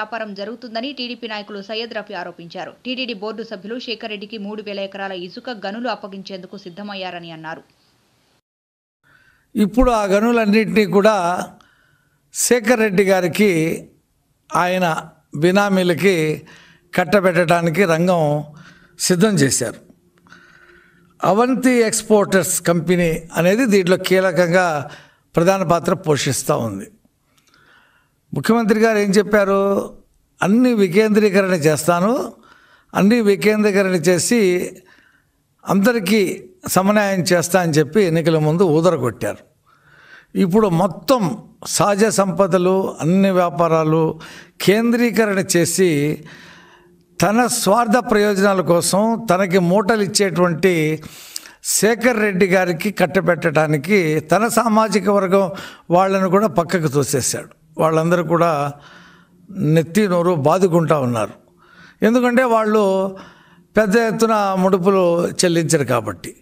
వ్యాపారం జరుగుతుందని టీడీపీ నాయకులు సయ్యద్ రఫీ ఆరోపించారు టీడీడీ బోర్డు సభ్యులు శేఖర్ రెడ్డికి మూడు వేల ఎకరాల ఇసుక గనులు అప్పగించేందుకు సిద్ధమయ్యారని అన్నారు ఇప్పుడు ఆ గనులన్నింటినీ కూడా శేఖర్ రెడ్డి గారికి ఆయన బినామీలకి కట్టబెట్టడానికి రంగం సిద్ధం చేశారు అవంతి ఎక్స్పోర్టర్స్ కంపెనీ అనేది దీంట్లో కీలకంగా ప్రధాన పాత్ర పోషిస్తూ ఉంది ముఖ్యమంత్రి గారు ఏం చెప్పారు అన్ని వికేంద్రీకరణ చేస్తాను అన్ని వికేంద్రీకరణ చేసి అందరికీ సమన్యాయం చేస్తా అని చెప్పి ఎన్నికల ముందు ఊదరగొట్టారు ఇప్పుడు మొత్తం సహజ సంపదలు అన్ని వ్యాపారాలు కేంద్రీకరణ చేసి తన స్వార్థ ప్రయోజనాల కోసం తనకి మూటలు ఇచ్చేటువంటి శేఖర్ రెడ్డి గారికి కట్టబెట్టడానికి తన సామాజిక వర్గం వాళ్ళను కూడా పక్కకు తోసేశాడు వాళ్ళందరూ కూడా నెత్తి నోరు బాదుకుంటా ఉన్నారు ఎందుకంటే వాళ్ళు పెద్ద ఎత్తున ముడుపులు చెల్లించరు కాబట్టి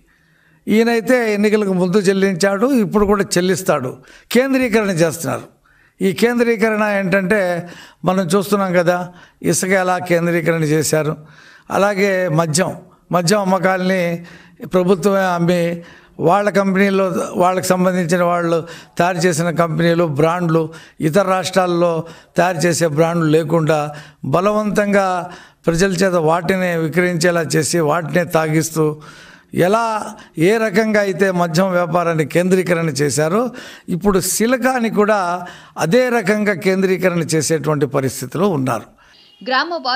ఈయనైతే ఎన్నికలకు ముందు చెల్లించాడు ఇప్పుడు కూడా చెల్లిస్తాడు కేంద్రీకరణ చేస్తున్నారు ఈ కేంద్రీకరణ ఏంటంటే మనం చూస్తున్నాం కదా ఇసుక ఎలా కేంద్రీకరణ చేశారు అలాగే మద్యం మద్యం అమ్మకాలని ప్రభుత్వమే అమ్మి వాళ్ళ కంపెనీలో వాళ్ళకి సంబంధించిన వాళ్ళు తయారు చేసిన కంపెనీలు బ్రాండ్లు ఇతర రాష్ట్రాల్లో తయారు చేసే బ్రాండ్లు లేకుండా బలవంతంగా ప్రజల చేత వాటిని విక్రయించేలా చేసి వాటినే తాగిస్తూ ఎలా ఏ రకంగా అయితే మద్యం వ్యాపారాన్ని కేంద్రీకరణ చేశారో ఇప్పుడు సిలకాని కూడా అదే రకంగా కేంద్రీకరణ చేసేటువంటి పరిస్థితిలో ఉన్నారు గ్రామ